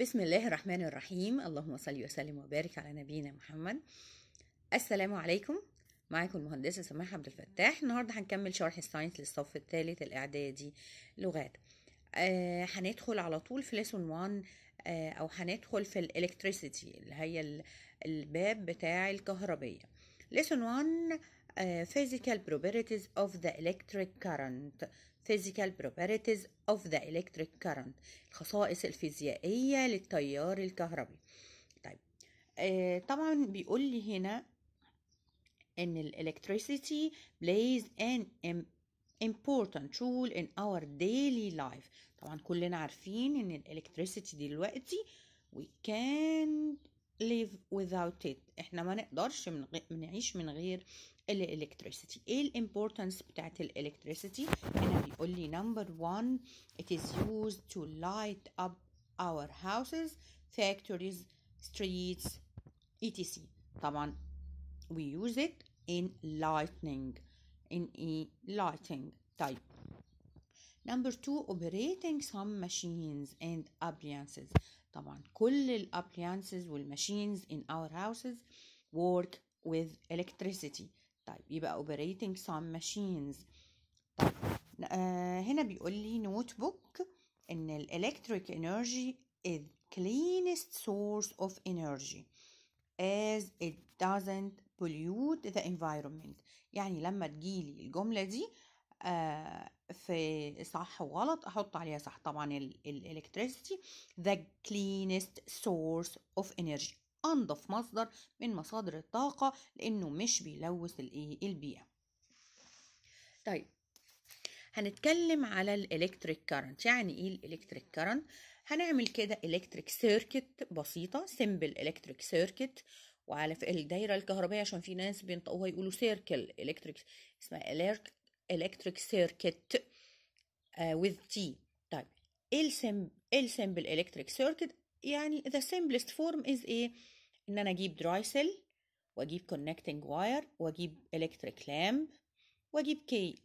بسم الله الرحمن الرحيم اللهم صل وسلم وبارك على نبينا محمد السلام عليكم معاكم المهندسه سماح عبد الفتاح النهارده هنكمل شرح الساينس للصف الثالث الاعدادي لغات آه هندخل على طول في ليسون 1 آه او هندخل في الالكتريسيتي اللي هي الباب بتاع الكهربيه ليسون 1 فيزيكال بروبرتيز اوف ذا الكتريك كارنت physical properties of the electric current الخصائص الفيزيائية للتيار الكهربي طيب آه طبعا بيقول لي هنا ان electricity plays an important role in our daily life طبعا كلنا عارفين ان electricity دلوقتي we can't live without it احنا ما نقدرش من غ... نعيش من غير الالكتريسيتي ايه الامبورتانس بتاعت الالكتريسيتي هنا بيقول لي نمبر 1 it is used to light up our houses factories streets etc طبعا we use it in lighting in lighting type number two operating some machines and appliances طبعا كل الابليانسز machines in our houses work with electricity طيب يبقى operating some machines طيب آه هنا بيقول لي نوت بوك ان الالكتريك انرجي is cleanest source of energy as it doesn't pollute the environment يعني لما تجيلي الجملة دي آه في صح وغلط احط عليها صح طبعا الالكتريسيتي the cleanest source of energy أنظف مصدر من مصادر الطاقة لأنه مش بيلوث إيه، البيئة طيب هنتكلم على الإلكتريك كارنت يعني إيه الإلكتريك كارنت هنعمل كده إلكتريك سيركت بسيطة سيمبل إلكتريك سيركت وعلى الدايرة الكهربائية عشان في ناس بينطقوها يقولوا سيركل إلكتريك اسمها إلكتريك آه، سيركت with T طيب ايه السيمبل إلكتريك سيركت يعني the simplest form is ايه ان انا اجيب دراي سيل واجيب كونكتنج واير واجيب الكتريك لامب واجيب كي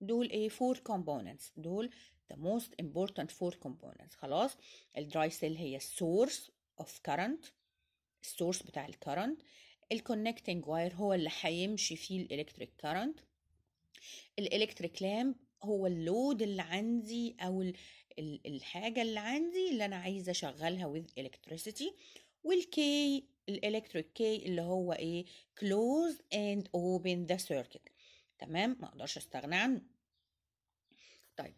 دول ايه فور كومبوننتس دول the most important four components خلاص الدراي سيل هي السورس اوف current السورس بتاع الكارنت الكونكتنج واير هو اللي هيمشي فيه الالكتريك كارنت الالكتريك لامب هو اللود اللي عندي او الحاجه اللي عندي اللي انا عايزه اشغلها with electricity والكي الالكتريك كي اللي هو ايه close and open the circuit تمام ما اقدرش استغنى عنه طيب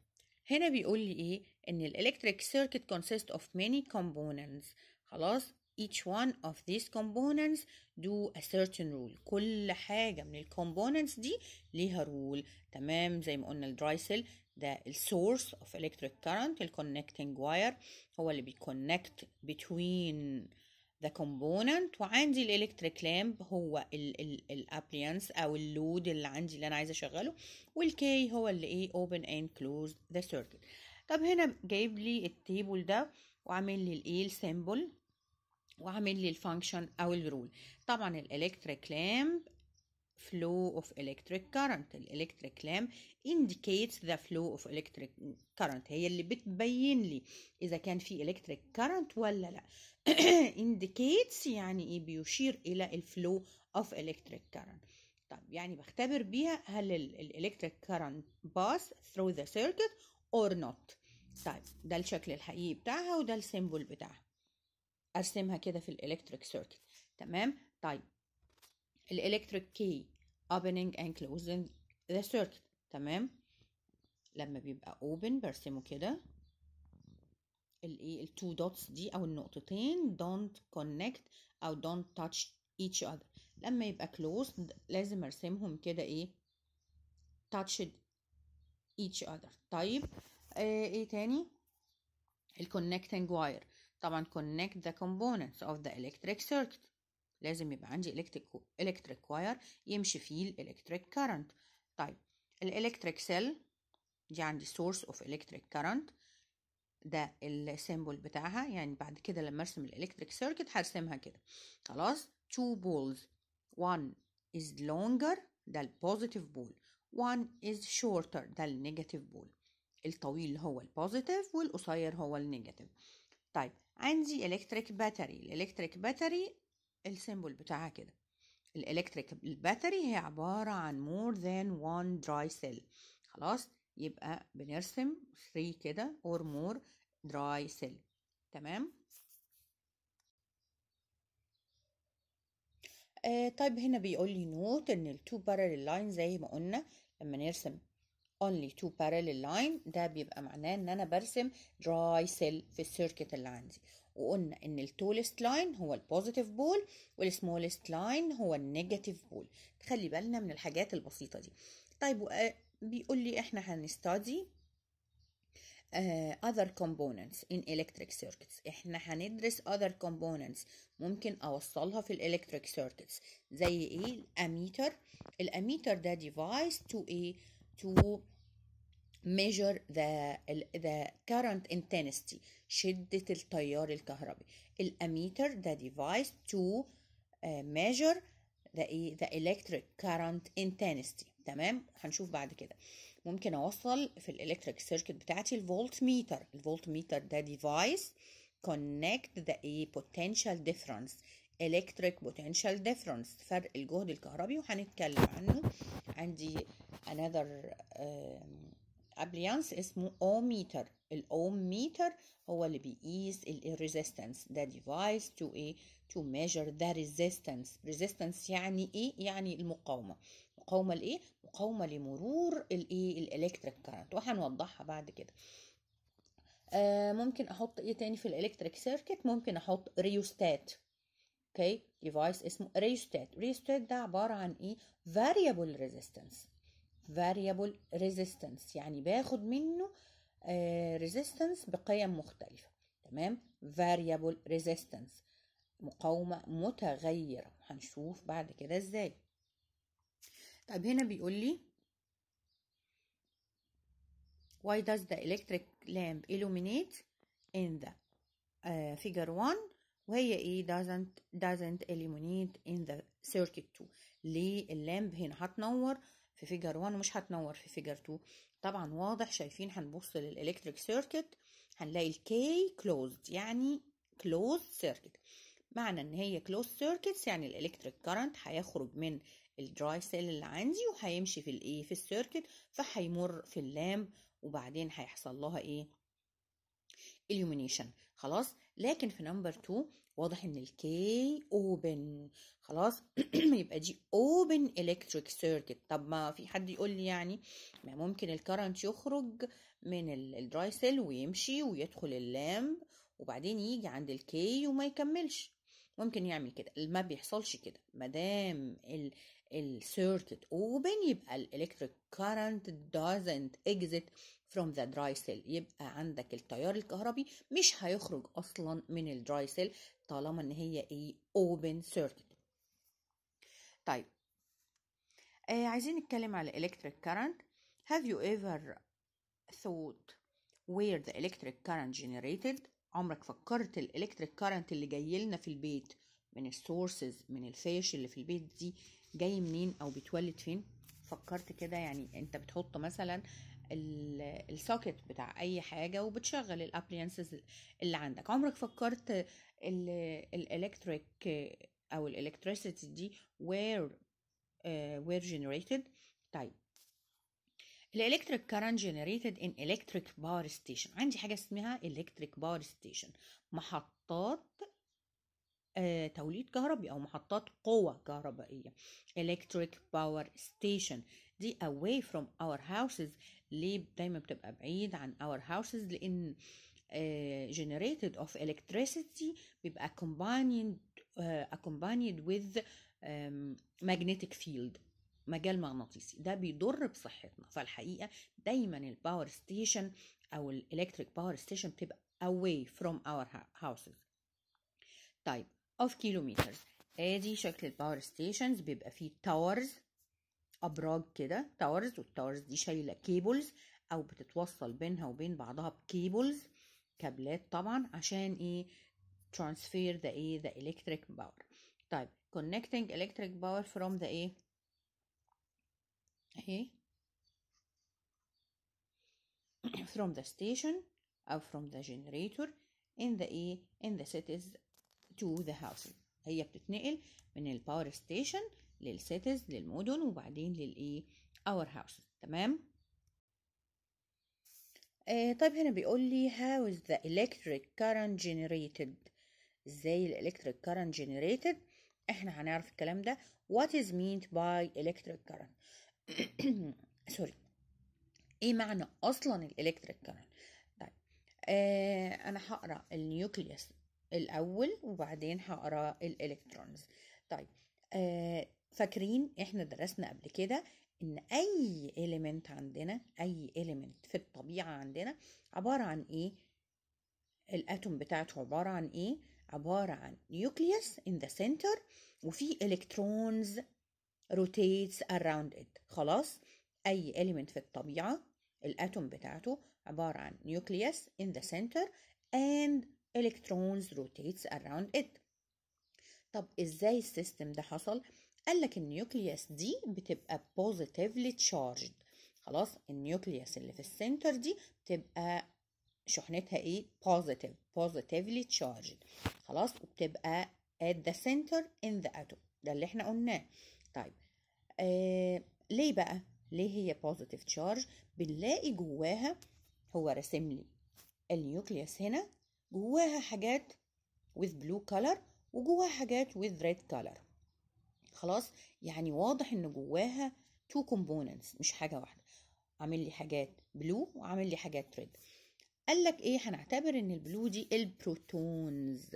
هنا بيقول لي ايه ان الالكتريك circuit كونسيست of many components خلاص each one of these components do a certain rule كل حاجة من الكومبوننتس دي ليها رول تمام زي ما قلنا سيل ده السورس اوف electric current الكونكتنج واير هو اللي بيكونكت between the component وعندي الالكتريك لامب هو الابليانس او اللود اللي عندي اللي انا عايزه اشغله والكي هو اللي ايه open and close the circuit طب هنا جايب لي التيبل ده وعامل لي الايه السيمبل وعامل لي الفانكشن او الرول طبعا الالكتريك لامب flow of electric current الالكتريك لام indicates the flow of electric current هي اللي بتبين لي اذا كان في electric current ولا لا indicates يعني ايه بيشير الى الفلو of electric current طب يعني بختبر بيها هل الالكتريك current pass through the circuit or not طيب ده الشكل الحقيقي بتاعها وده السيمبل بتاعها ارسمها كده في الالكتريك سيركت تمام طيب الالكتريك كي opening and closing the circuit تمام لما بيبقى open برسمه كده الايه التو دوتس دي او النقطتين don't connect او don't touch each other لما يبقى closed لازم ارسمهم كده ايه touch each other طيب آه ايه تاني ال connecting wire طبعا connect the components of the electric circuit لازم يبقى عندي الكتريك الكتريك واير يمشي فيه الالكتريك كارنت طيب الالكتريك سيل دي عندي سورس اوف الكتريك كارنت ده السيمبل بتاعها يعني بعد كده لما ارسم الالكتريك سيركت هرسمها كده خلاص two balls one is longer ده البوزيتيف بول one is shorter ده النيجاتيف بول الطويل هو البوزيتيف والقصير هو النيجاتيف طيب عندي الكتريك باتري الالكتريك باتري السيمبل بتاعها كده الالكتريك باتري هي عبارة عن more than one dry cell خلاص يبقى بنرسم 3 كده or more dry cell تمام آه طيب هنا بيقول لي نوت ان التو parallel lines زي ما قلنا لما نرسم only two parallel line ده بيبقى معناه ان انا برسم dry cell في السيركت اللي عندي وقلنا ان ال tallest line هو ال positive pole وال smallest line هو ال negative pole تخلي بالنا من الحاجات البسيطه دي طيب آه، بيقول لي احنا هنستادي uh, آه، other components in electric circuits احنا هندرس other components ممكن اوصلها في electric circuits زي ايه الاميتر الاميتر ده device to a to measure the the current intensity شدة التيار الكهربي الاميتر the device to measure the the electric current intensity تمام هنشوف بعد كده ممكن اوصل في الالكتريك سيركت بتاعتي الفولت ميتر الفولت ميتر ده ديفايس connect the potential difference electric potential difference فرق الجهد الكهربي وهنتكلم عنه عندي another ابليانس اسمه اوميتر الاوميتر هو اللي بيقيس resistance ده ديفايس تو ايه تو ميجر ذا resistance resistance يعني ايه يعني المقاومه مقاومه لايه مقاومه لمرور الايه الالكتريك كارنت وهنوضحها بعد كده آه ممكن احط ايه تاني في الالكتريك سيركت ممكن احط ريوستات اوكي ديفايس اسمه ريستات ريستات ده عباره عن ايه فاريبل ريزيستنس فاريبل ريزيستنس يعني باخد منه ريزيستنس آه، بقيم مختلفه تمام فاريبل ريزيستنس مقاومه متغيره هنشوف بعد كده ازاي طب هنا بيقول لي why does the electric lamp illuminate in the uh, figure 1 وهي ايه doesn't doesn't illuminate in the circuit 2 ليه اللامب هنا هتنور في فيجر 1 ومش هتنور في فيجر 2 طبعا واضح شايفين هنبص للالكتريك سيركت هنلاقي الكي كلوزد يعني كلوز سيركت معنى ان هي كلوز سيركتس يعني الالكتريك كارنت هيخرج من الدراي سيل اللي عندي وهيمشي في الايه في السيركت فهيمر في اللام وبعدين هيحصل لها ايه illumination خلاص لكن في نمبر 2 واضح ان الكي اوبن خلاص يبقى دي اوبن الكتريك سيركت طب ما في حد يقول لي يعني ما ممكن الكرنت يخرج من الدراي سيل ويمشي ويدخل اللام وبعدين يجي عند الكي وما يكملش ممكن يعمل كده ما بيحصلش كده مادام ال اوبن يبقى الالكتريك electric current doesn't exit from the dry cell يبقى عندك التيار الكهربي مش هيخرج أصلا من الدراي dry cell طالما إن هي إيه open circuit طيب آه عايزين نتكلم على electric current have you ever thought where the electric current generated عمرك فكرت الالكتريك كارنت اللي جاي لنا في البيت من السورسز من الفاش اللي في البيت دي جاي منين او بيتولد فين فكرت كده يعني انت بتحط مثلا الساكت بتاع اي حاجه وبتشغل الابلينسز اللي عندك عمرك فكرت الالكتريك او الالكتريسيتي دي وير وير جنريتد طيب الالكتريك كارنت جنريتد ان الكتريك باور ستيشن عندي حاجه اسمها الكتريك باور ستيشن محطات آه، توليد كهربي أو محطات قوة كهربائية electric power station دي away from our houses ليه دايما بتبقى بعيد عن our houses لأن آه، generated of electricity بيبقى accompanied آه، accompanied with magnetic field مجال مغناطيسي ده بيضر بصحتنا فالحقيقه دايما الباور ستيشن او الالكتريك باور ستيشن بتبقى away from our houses طيب of kilometers ادي شكل الباور ستيشنز بيبقى فيه تاورز ابراج كده تاورز والتاورز دي شايله كيبلز او بتتوصل بينها وبين بعضها بكيبلز كابلات طبعا عشان ايه ترانسفير ذا ايه ذا الكتريك باور طيب connecting electric power from the ايه اهي from the station او from the generator in the ايه in the cities to the houses هي بتتنقل من power station ستيشن cities للمدن وبعدين ايه our houses تمام آه طيب هنا بيقول لي how is the electric current generated ازاي electric current generated احنا هنعرف الكلام ده what is meant by electric current سوري ايه معنى اصلا electric current طيب آه انا هقرا النيوكليوس الاول وبعدين هقرا الالكترونز طيب آه فاكرين احنا درسنا قبل كده ان اي اليمنت عندنا اي اليمنت في الطبيعه عندنا عباره عن ايه الاتوم بتاعته عباره عن ايه عباره عن نيوكليوس in the center وفي إلكترونز rotates around it خلاص اي اليمنت في الطبيعه الاتوم بتاعته عباره عن نيوكليوس in the center and electrons rotates around it طب ازاي السيستم ده حصل قال لك النيوكليوس دي بتبقى positively charged خلاص النيوكليوس اللي في السنتر دي بتبقى شحنتها ايه positive positively charged خلاص وبتبقى at the center in the atom ده اللي احنا قلناه طيب آه ليه بقى ليه هي positive charge بنلاقي جواها هو رسم لي النيوكليوس هنا جواها حاجات with blue color وجواها حاجات with red color خلاص يعني واضح ان جواها two components مش حاجة واحدة عامل لي حاجات بلو وعامل لي حاجات ريد قال لك ايه هنعتبر ان البلو دي البروتونز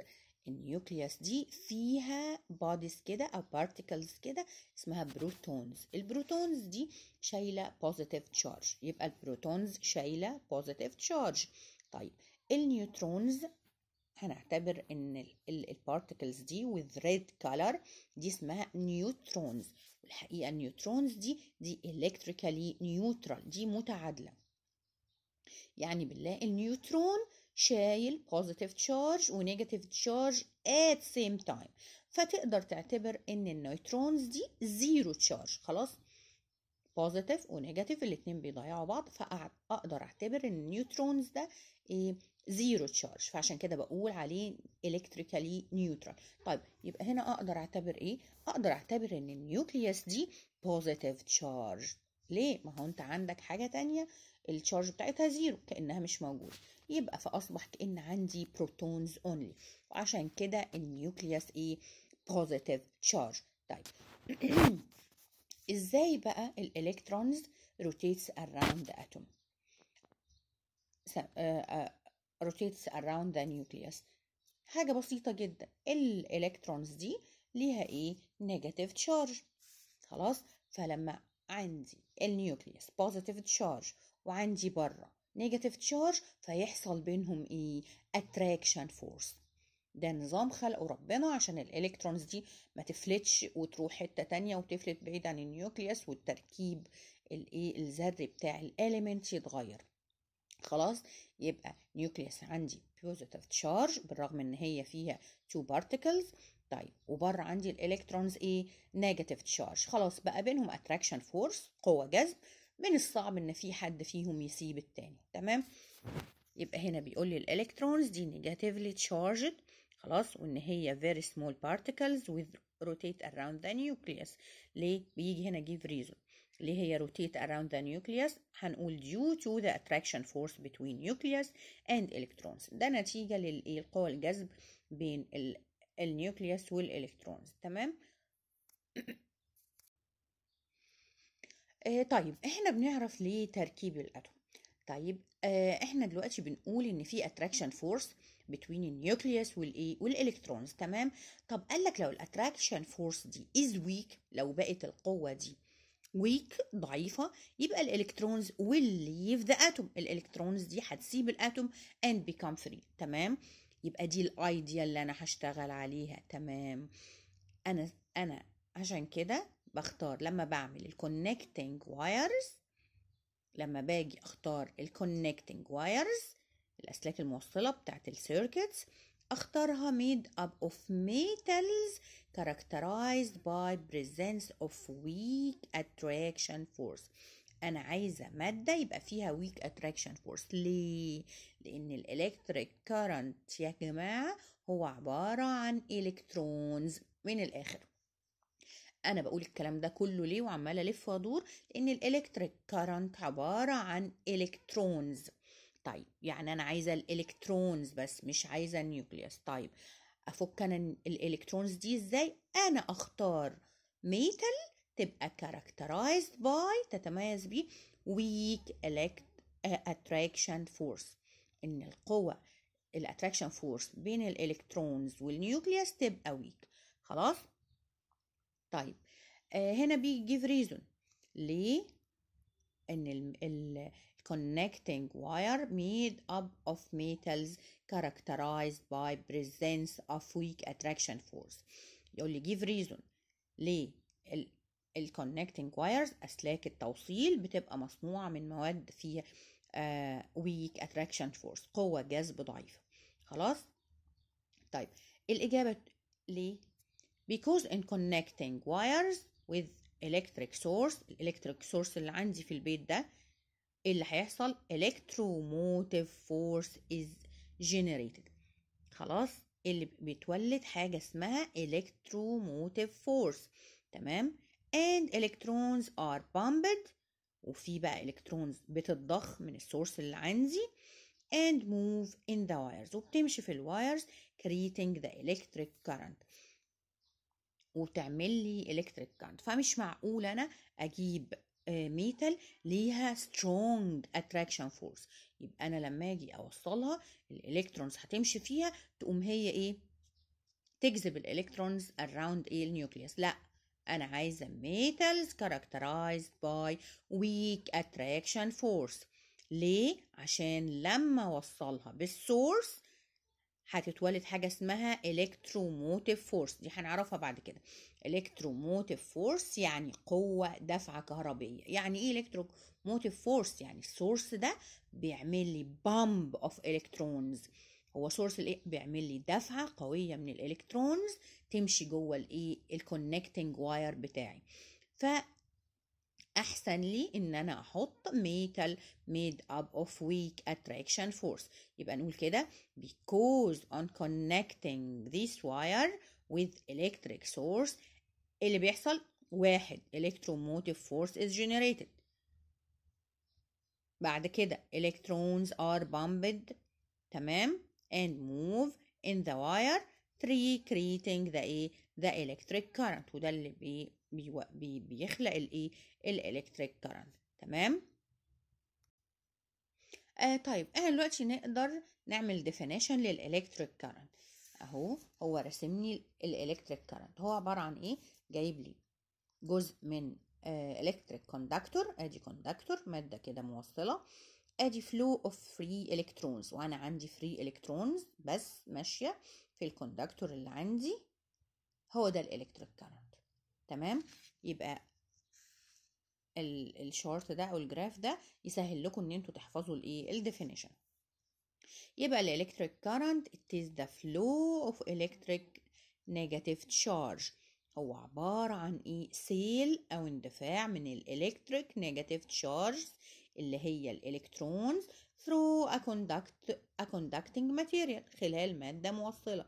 النيوكليوس دي فيها بوديز كده او بارتيكلز كده اسمها بروتونز البروتونز دي شايله بوزيتيف تشارج يبقى البروتونز شايله بوزيتيف تشارج طيب النيوترونز هنعتبر ان البارتكلز دي with red color دي اسمها نيوترونز والحقيقه النيوترونز دي دي electrically neutral دي متعادله يعني بنلاقي النيوترون شايل positive charge و negative charge at same time فتقدر تعتبر ان النيوترونز دي zero charge خلاص بوزيتيف ونيجاتيف الاتنين بيضيعوا بعض فاقدر اعتبر ان النيوترونز ده ايه زيرو تشارج فعشان كده بقول عليه الكتريكالي نيوترال طيب يبقى هنا اقدر اعتبر ايه اقدر اعتبر ان النيوكليوس دي بوزيتيف تشارج ليه ما هو انت عندك حاجه تانية التشارج بتاعتها زيرو كانها مش موجوده يبقى فاصبح كان عندي بروتونز اونلي وعشان كده النيوكليوس ايه بوزيتيف تشارج طيب ازاي بقى الالكترونز روتيتس اراوند اتوم rotates around the nucleus حاجة بسيطة جدا الالكترونز دي ليها ايه negative charge خلاص فلما عندي النيوكليوس positive charge وعندي بره negative charge فيحصل بينهم ايه attraction force ده نظام خلقه ربنا عشان الالكترونز دي ما تفلتش وتروح حتة تانية وتفلت بعيد عن النيوكليوس والتركيب الايه الذري بتاع الاليمنت يتغير خلاص يبقى نيوكليس عندي بوزيتيف تشارج بالرغم ان هي فيها تو بارتيكلز طيب وبره عندي الالكترونز ايه نيجاتيف تشارج خلاص بقى بينهم اتراكشن فورس قوه جذب من الصعب ان في حد فيهم يسيب التاني تمام يبقى هنا بيقول لي الالكترونز دي نيجاتيفلي تشارجد خلاص وان هي very small particles with rotate around the nucleus ليه بيجي هنا جيف ريزون اللي هي rotate around the nucleus هنقول due to the attraction force between nucleus and electrons ده نتيجة للإلقاء الجذب بين النيوكليوس والإلكترونز تمام آه طيب احنا بنعرف ليه تركيب الاتوم طيب آه احنا دلوقتي بنقول ان في اتراكشن فورس بين النيوكليوس والايه والالكترونز تمام طب قال لك لو الاتراكشن فورس دي از ويك لو بقت القوه دي ويك ضعيفة يبقى الالكترونز will leave the atom الالكترونز دي هتسيب الاتوم and become free تمام يبقى دي الايديا اللي انا هشتغل عليها تمام انا انا عشان كده بختار لما بعمل الكونكتنج وايرز لما باجي اختار الكونكتنج وايرز الاسلاك الموصله بتاعت السيركتس اختارها made up of metals characterized by presence of weak attraction force انا عايزه ماده يبقى فيها weak attraction force ليه لان الالكتريك كارنت يا جماعه هو عباره عن الكترونز من الاخر انا بقول الكلام ده كله ليه وعماله الف وادور لان الالكتريك كارنت عباره عن الكترونز طيب يعني انا عايزه الالكترونز بس مش عايزه النيوكليوس طيب افك انا الالكترونز دي ازاي انا اختار ميتال تبقى characterized by تتميز بيه weak elect آه، attraction فورس ان القوة الاتراكشن فورس بين الالكترونز والنيوكليوس تبقى weak خلاص طيب آه هنا بيجيب ريزون ليه ان connecting wire made up of metals characterized by presence of weak attraction force يقول لي give reason ليه ال ال connecting wires أسلاك التوصيل بتبقى مصنوعة من مواد فيها uh, weak attraction force قوة جذب ضعيفة خلاص طيب الإجابة ليه because in connecting wires with electric source electric source اللي عندي في البيت ده اللي هيحصل electromotive force is generated خلاص اللي بتولد حاجة اسمها electromotive force تمام and electrons are pumped وفي بقى electrons بتتضخ من السورس اللي عندي and move in the wires وبتمشي في الوايرز creating the electric current وتعمل لي electric current فمش معقول انا اجيب ميتال ليها سترونج اتراكشن فورس يبقى انا لما اجي اوصلها الالكترونز هتمشي فيها تقوم هي ايه تجذب الالكترونز اراوند ايه النيوكليوس لا انا عايزه ميتالز كاركترايزد باي ويك اتراكشن فورس ليه عشان لما اوصلها بالسورس هتتولد حاجه اسمها الكتروموتيف فورس دي هنعرفها بعد كده الكتروموتيف فورس يعني قوه دفعه كهربيه يعني ايه الكتروموتيف فورس يعني السورس ده بيعمل لي بامب اوف الكترونز هو سورس الايه بيعمل لي دفعه قويه من الالكترونز تمشي جوه الايه الكونكتنج واير بتاعي احسن لي ان انا احط metal made up of weak attraction force يبقى نقول كده because on connecting this wire with electric source اللي بيحصل واحد electromotive force is generated بعد كده electrons are bumped تمام and move in the wire three creating the the electric current وده اللي بي بيخلق الايه الالكتريك كارنت تمام آه طيب احنا آه دلوقتي نقدر نعمل ديفينيشن للالكتريك كارنت اهو هو راسم لي الالكتريك كارنت هو عباره عن ايه جايب لي جزء من الكتريك آه، كوندكتور ادي كوندكتور ماده كده موصله ادي فلو اوف فري الكترونز وانا عندي فري الكترونز بس ماشيه في الكوندكتور اللي عندي هو ده الالكتريك كارنت تمام يبقى الشارت ده او الجراف ده يسهل لكم ان انتوا تحفظوا الايه الديفينيشن يبقى الالكتريك current it is the flow of electric negative charge هو عبارة عن ايه سيل او اندفاع من الالكتريك نيجاتيف تشارج اللي هي الالكترون through a, conduct, a conducting material خلال مادة موصلة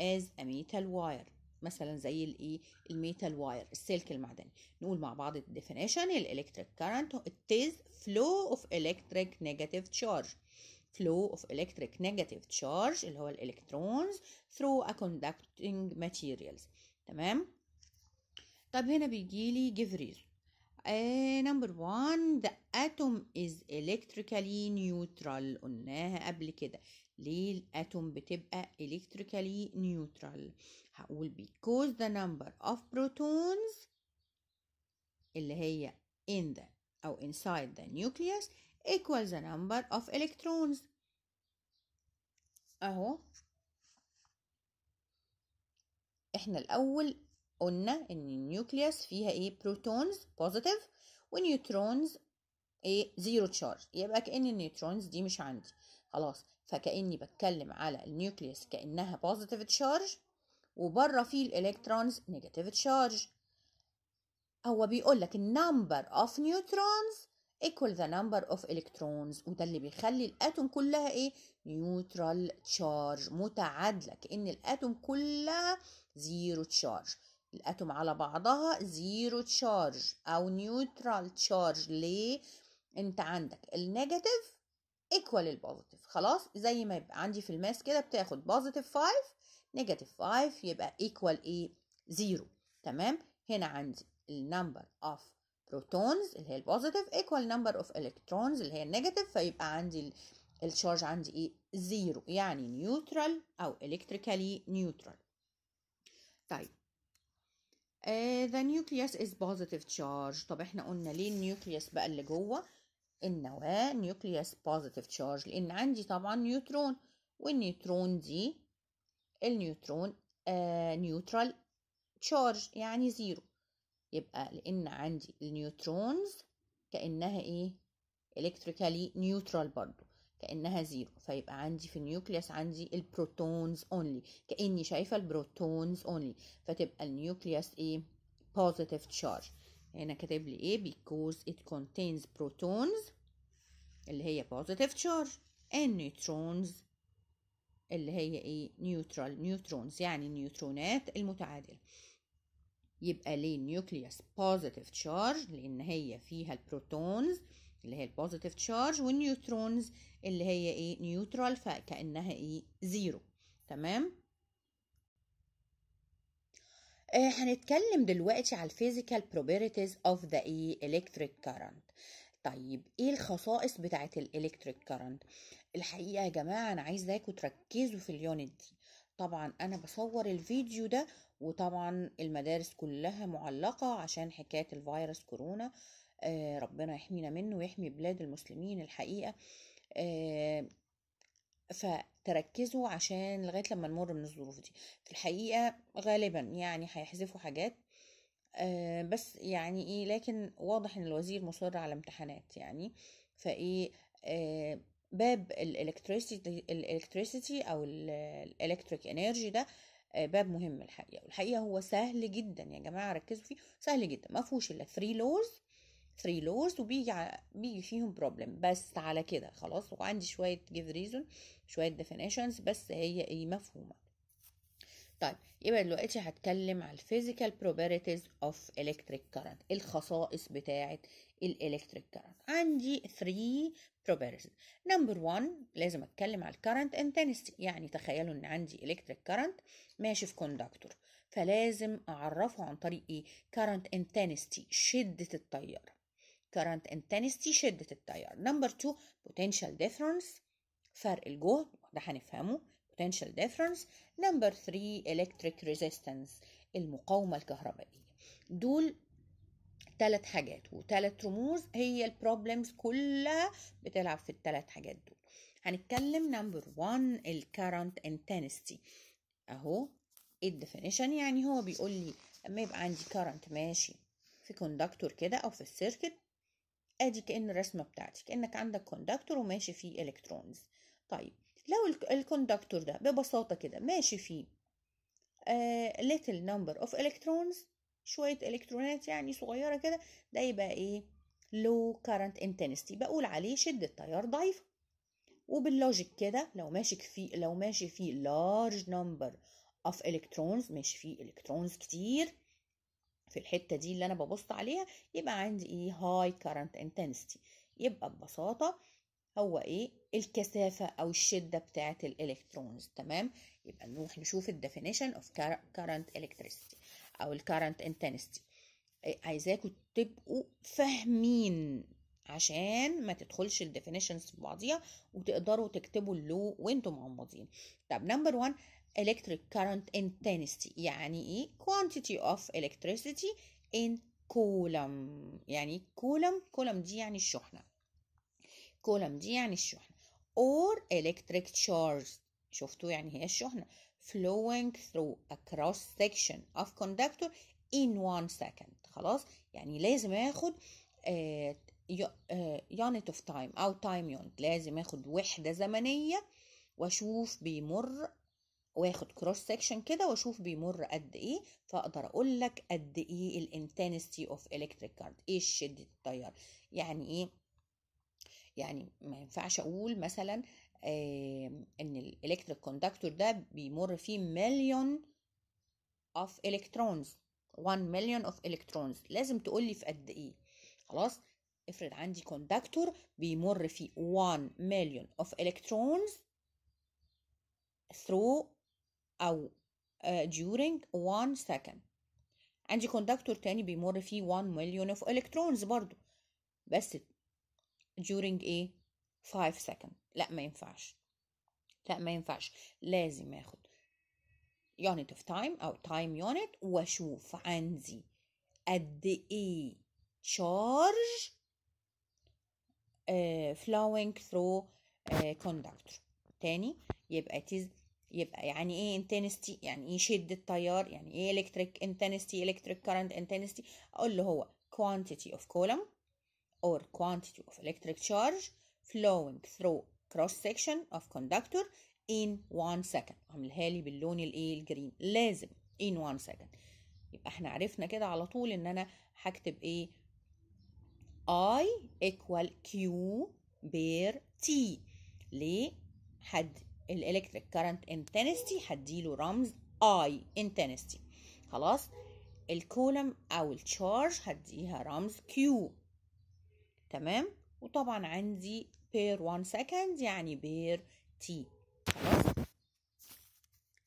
as a metal wire مثلا زي الايه الميتال واير السلك المعدني نقول مع بعض الديفينيشن الالكتريك كارنت is flow of electric negative charge flow of electric negative charge اللي هو الالكترونز through a conducting materials تمام طب هنا بيجي لي give reason آه نمبر 1 the atom is electrically neutral قلناها قبل كده ليه الاتوم بتبقى electrically neutral هقول because the number of protons اللي هي in the أو inside the nucleus equals the number of electrons أهو إحنا الأول قلنا إن النيوكليوس فيها إيه بروتونز بوزيتيف ونيوترونز إيه زيرو تشارج يبقى كأن النيوترونز دي مش عندي خلاص فكأني بتكلم على النيوكليوس كأنها بوزيتيف تشارج وبره فيه الالكترونز نيجاتيف تشارج هو بيقول لك النمبر اوف نيوترونز ايكوال ذا نمبر اوف الكترونز وده اللي بيخلي الاتوم كلها ايه نيوترال تشارج متعادله كان الاتوم كلها زيرو تشارج الاتوم على بعضها زيرو تشارج او نيوترال تشارج ليه انت عندك النيجاتيف ايكوال البوزيتيف خلاص زي ما يبقى عندي في الماس كده بتاخد بوزيتيف 5 نيجاتيف 5 يبقى ايكوال ايه 0 تمام هنا عندي النمبر اوف بروتونز اللي هي البوزيتيف ايكوال نمبر اوف الكترونز اللي هي النيجاتيف فيبقى عندي الشارج عندي ايه زيرو يعني نيوترال او الكتريكالي نيوترال طيب uh, the nucleus is positive charge طب احنا قلنا ليه النيوكليوس بقى اللي جوه النواة نيوكليوس بوزيتيف تشارج لأن عندي طبعا نيوترون والنيوترون دي النيوترون آه نيوترال تشارج يعني زيرو يبقى لأن عندي النيوترونز كأنها إيه إلكتريكالي نيوترال برضو كأنها زيرو فيبقى عندي في النيوكليوس عندي البروتونز اونلي كأني شايفة البروتونز اونلي فتبقى النيوكليوس ايه بوزيتيف تشارج هنا كاتب لي ايه because it contains protons اللي هي positive charge and neutrons اللي هي ايه neutral neutrons يعني النيوترونات المتعادله يبقى ليه nucleus positive charge لان هي فيها البروتونز اللي هي البوزيتيف تشارج والنيوترونز اللي هي ايه نيوترال فكانها ايه زيرو تمام آه، هنتكلم دلوقتي على الفيزيكال properties اوف ذا electric الكتريك كارنت طيب ايه الخصائص بتاعه الالكتريك كارنت الحقيقه يا جماعه انا عايزاكم تركزوا في اليونت دي طبعا انا بصور الفيديو ده وطبعا المدارس كلها معلقه عشان حكايه الفيروس كورونا آه ربنا يحمينا منه ويحمي بلاد المسلمين الحقيقه آه فتركزوا عشان لغايه لما نمر من الظروف دي في الحقيقه غالبا يعني هيحذفوا حاجات آه بس يعني ايه لكن واضح ان الوزير مصر على امتحانات يعني فايه آه باب الالكتريسيتي الالكتريسيتي او الالكتريك انرجي ده آه، باب مهم الحقيقه والحقيقه هو سهل جدا يا جماعه ركزوا فيه سهل جدا ما فيهوش الا 3 لوز 3 لورز وبيجي بيجي فيهم بروبلم بس على كده خلاص وعندي شويه جيف ريزون شويه ديفينيشنز بس هي ايه مفهومه طيب يبقى دلوقتي هتكلم على الفيزيكال بروبرتيز اوف الكتريك كارنت الخصائص بتاعه الالكتريك كارنت عندي 3 بروبرتيز نمبر 1 لازم اتكلم على الكارنت انتنسيتي يعني تخيلوا ان عندي الكتريك كارنت ماشي في كوندكتور فلازم اعرفه عن طريق ايه كارنت انتنسيتي شده التيار current intensity شدة التيار number two potential difference فرق الجهد ده هنفهمه potential difference number three electric resistance المقاومة الكهربائية دول ثلاث حاجات وثلاث رموز هي البروبلمز كلها بتلعب في الثلاث حاجات دول هنتكلم نمبر 1 الكرنت انتنستي اهو إيه الديفينيشن يعني هو بيقول لي لما يبقى عندي كرنت ماشي في كوندكتور كده او في السيركت ادي كأن الرسمة بتاعتي كأنك عندك كوندكتور وماشي فيه الكترونز طيب لو الكوندكتور ده ببساطة كده ماشي فيه ليتل آه، little number of شوية الكترونات يعني صغيرة كده ده يبقى ايه low current intensity بقول عليه شدة تيار ضعيفة وباللوجيك كده لو ماشي فيه لو ماشي فيه large number of الكترونز ماشي فيه الكترونز كتير في الحته دي اللي انا ببص عليها يبقى عندي ايه هاي كارنت انتنسيتي يبقى ببساطه هو ايه الكثافه او الشده بتاعه الالكترونز تمام يبقى نروح نشوف الديفينيشن اوف كارنت الكتريستي او الكارنت انتنسيتي آه، عايزاكم تبقوا فاهمين عشان ما تدخلش الديفينيشنز في بعضيها وتقدروا تكتبوا اللو وانتم مغمضين طب نمبر 1 electric current intensity يعني ايه quantity of electricity in كولم يعني كولم كولم دي يعني الشحنة كولم دي يعني الشحنة or electric charge شفتوا يعني هي الشحنة flowing through a cross section of conductor in one second خلاص يعني لازم اخد unit of time أو time unit لازم اخد وحدة زمنية واشوف بيمر واخد كروس سكشن كده واشوف بيمر قد ايه فاقدر اقول لك قد ايه الانتنستي اوف الكتريك كارد ايه شده التيار يعني ايه يعني ما ينفعش اقول مثلا آه ان الالكتريك كوندكتور ده بيمر فيه مليون اوف الكترونز 1 مليون اوف الكترونز لازم تقول لي في قد ايه خلاص افرض عندي كوندكتور بيمر فيه 1 مليون اوف الكترونز through أو during one second عندي كوندكتور تاني بيمر فيه 1 مليون of electrons برضو بس during ايه 5 second لا ما ينفعش لا ما ينفعش لازم اخد unit of time او time unit واشوف عندي قد ايه charge uh, flowing through uh, conductor تاني يبقى it is يبقى يعني ايه intensity يعني ايه شدة تيار يعني ايه electric intensity electric current intensity اقول له هو quantity of column or quantity of electric charge flowing through cross section of conductor in one second عاملها لي باللون الايه الجرين لازم in one second يبقى احنا عرفنا كده على طول ان انا هكتب ايه I equal Q بير T ليه حد الالكتريك كارنت انتنستي هديله رمز اي انتنستي خلاص الكولم او التشارج هديها رمز كيو تمام وطبعا عندي بير 1 سكند يعني بير تي خلاص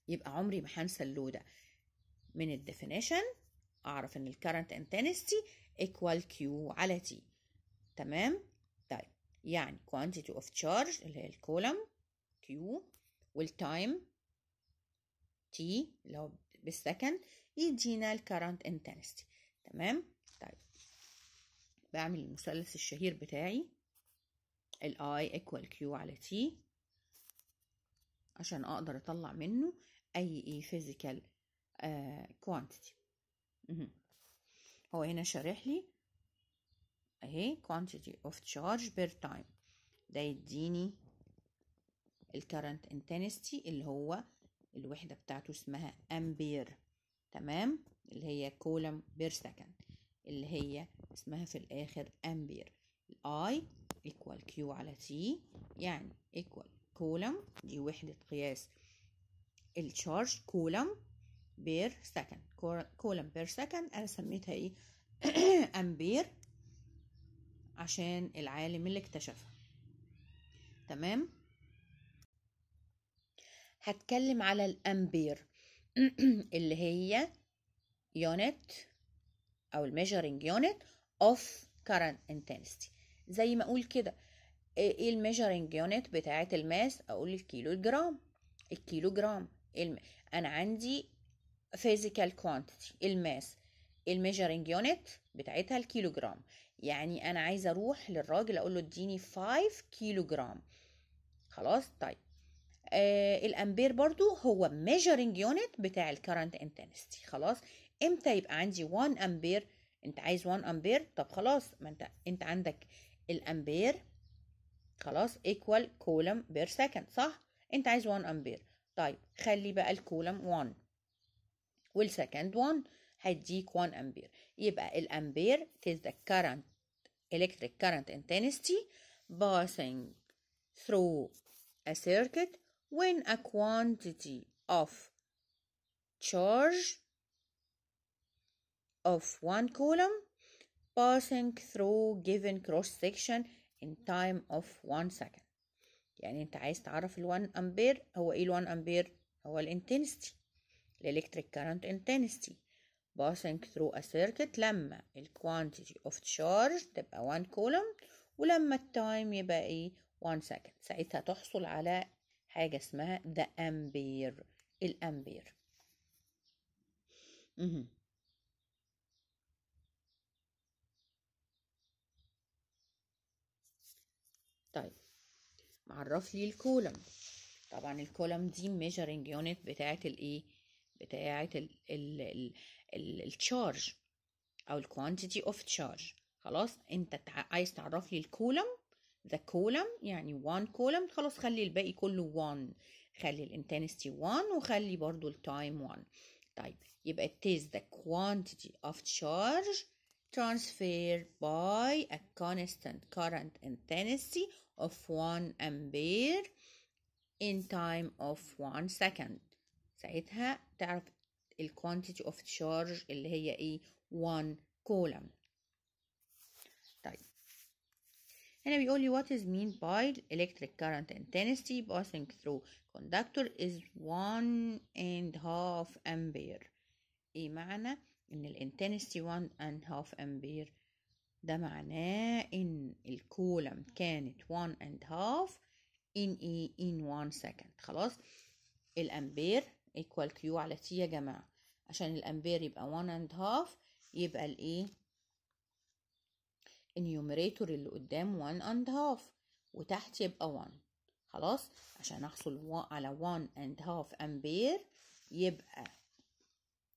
يبقى عمري ما هنسى اللودة من الديفينيشن اعرف ان الكارنت انتنستي ايكوال كيو على تي تمام طيب يعني quantity of charge اللي هي الكولم كيو والتايم تي اللي هو بالسكند يدينا الكرنت انتنستي تمام طيب بعمل المثلث الشهير بتاعي الاي ايكوال كيو على تي عشان اقدر اطلع منه اي اي فيزيكال كوانتيتي هو هنا شارح لي اهي كوانتيتي اوف تشارج بير تايم ده يديني الكرنت انتنستي اللي هو الوحدة بتاعته اسمها أمبير تمام اللي هي كولم بير سكند اللي هي اسمها في الآخر أمبير الآي إيكوال كيو على تي يعني إيكوال كولم دي وحدة قياس الشارج كولم بير سكند كولم بير سكند أنا سميتها إيه أمبير عشان العالم اللي اكتشفها تمام هتكلم على الامبير اللي هي يونت او الميجرنج يونت اوف current intensity زي ما اقول كده ايه, إيه الميجرنج يونت بتاعه الماس اقول الكيلو جرام الكيلو جرام الم... انا عندي physical quantity الماس الميجرنج يونت بتاعتها الكيلو جرام يعني انا عايزه اروح للراجل اقول له اديني 5 كيلو جرام خلاص طيب آه الامبير برضو هو measuring unit بتاع الكرنت انتنستي خلاص امتى يبقى عندي 1 امبير انت عايز 1 امبير طب خلاص ما انت انت عندك الامبير خلاص equal كولم بير سكند صح انت عايز 1 امبير طيب خلي بقى الكولم 1 والسكند 1 هيديك 1 امبير يبقى الامبير is the current electric current intensity passing through a circuit when a quantity of charge of one column passing through given cross section in time of one second يعني انت عايز تعرف ال1 امبير هو ايه ال1 امبير هو الانتنستي الالكتريك كارنت انتنستي passing through a circuit لما ال quantity of charge تبقى 1 column ولما التايم يبقى ايه 1 second ساعتها تحصل على حاجة اسمها ذا أمبير الأمبير طيب معرف لي الكولم طبعا الكولم دي ميجرنج يونت بتاعه الايه بتاعه التشارج او الكوانتيتي اوف تشارج خلاص انت عايز تعرف لي الكولم the column يعني one column خلاص خلي الباقي كله one خلي الانتنستي one وخلي برضو التايم one طيب يبقى it is the quantity of charge transferred by a constant current intensity of one ampere in time of one second ساعتها تعرف ال quantity of charge اللي هي ايه one column هنا بيقول لي what is mean by electric current intensity passing through conductor is one and half ampere ايه معنى ان الانتنستي 1 and half ampere ده معناه ان الكولم كانت 1 and half in ايه in 1 second خلاص الامبير equal Q على T يا جماعة عشان الامبير يبقى 1 and half يبقى الايه النيوميريتور اللي قدام 1 and half وتحت يبقى 1 خلاص عشان احصل على 1 and half امبير يبقى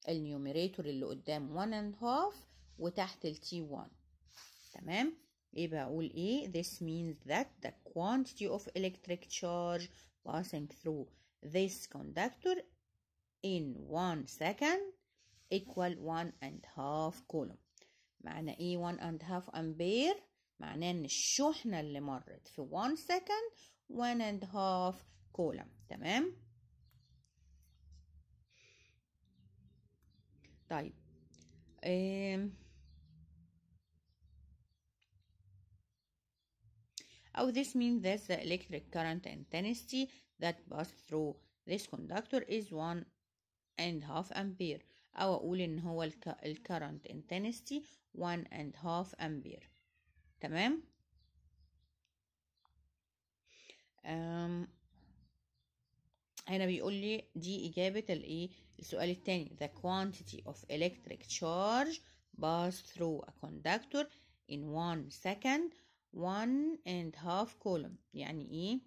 النيوميريتور اللي قدام 1 and half وتحت ال T1 تمام يبقى اقول ايه this means that the quantity of electric charge passing through this conductor in 1 second equal 1 and half coulomb معنى ايه 1 and half ampere معناه ان الشحنة اللي مرت في 1 second 1 and half كولم تمام طيب إيه أو this means that the electric current intensity that passed through this conductor is 1 and half ampere أو أقول إن هو الكرنت انتنستي 1 and half أمبير تمام أم هنا بيقول لي دي إجابة الإيه السؤال التاني the quantity of electric charge passed through a conductor in one second one and half column يعني إيه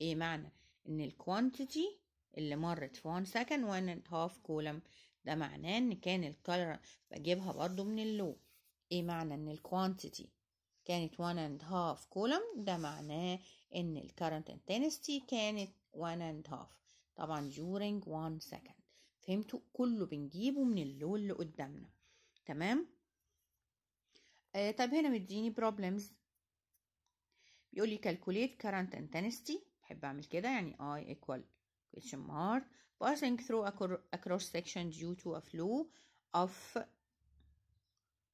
إيه معنى إن الكوانتيتي اللي مرت في one second one and half column ده معناه ان كان الكالر بجيبها برضو من اللو ايه معنى ان الكوانتيتي كانت 1 and half column ده معناه ان الكرنت انتنستي كانت 1 and half طبعا during 1 second فهمتوا كله بنجيبه من اللو اللي قدامنا تمام آه طب هنا مديني problems بيقول لي calculate current intensity بحب اعمل كده يعني I equal question mark passing through a cross section due to a flow of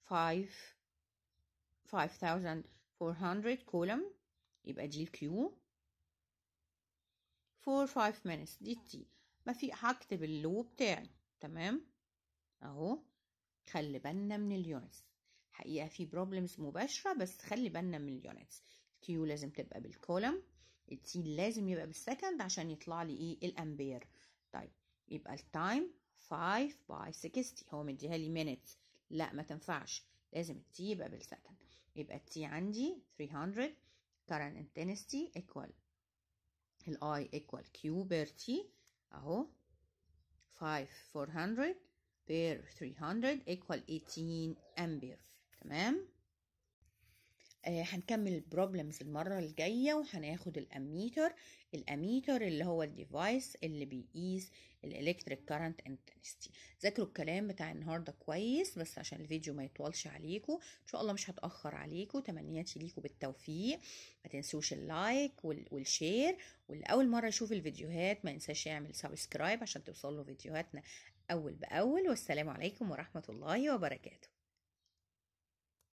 5400 column يبقى دي الكيو 4 5 minutes دي التي ما في هكتب اللو بتاعي تمام اهو خلي بالنا من اليونتس حقيقة في بروبلمز مباشرة بس خلي بالنا من اليونتس الكيو لازم تبقى بالكولم التي لازم يبقى بالسكند عشان يطلع لي ايه الامبير طيب يبقى التايم 5 باي 60 هو مديها لي minutes لا ما تنفعش لازم التي يبقى بالسكند يبقى التي عندي 300 current intensity equal الاي equal Q per T اهو 5 400 per 300 equal 18 امبير تمام آه، هنكمل البروبلمز المرة الجاية وهناخد الاميتر الاميتر اللي هو الديفايس اللي بيقيس الالكتريك كارنت انتنستي ذاكروا الكلام بتاع النهاردة كويس بس عشان الفيديو ما يطولش عليكم ان شاء الله مش هتأخر عليكم تمنياتي ليكم بالتوفيق ما تنسوش اللايك والشير والأول مرة يشوف الفيديوهات ما ينساش يعمل سبسكرايب عشان توصلوا فيديوهاتنا أول بأول والسلام عليكم ورحمة الله وبركاته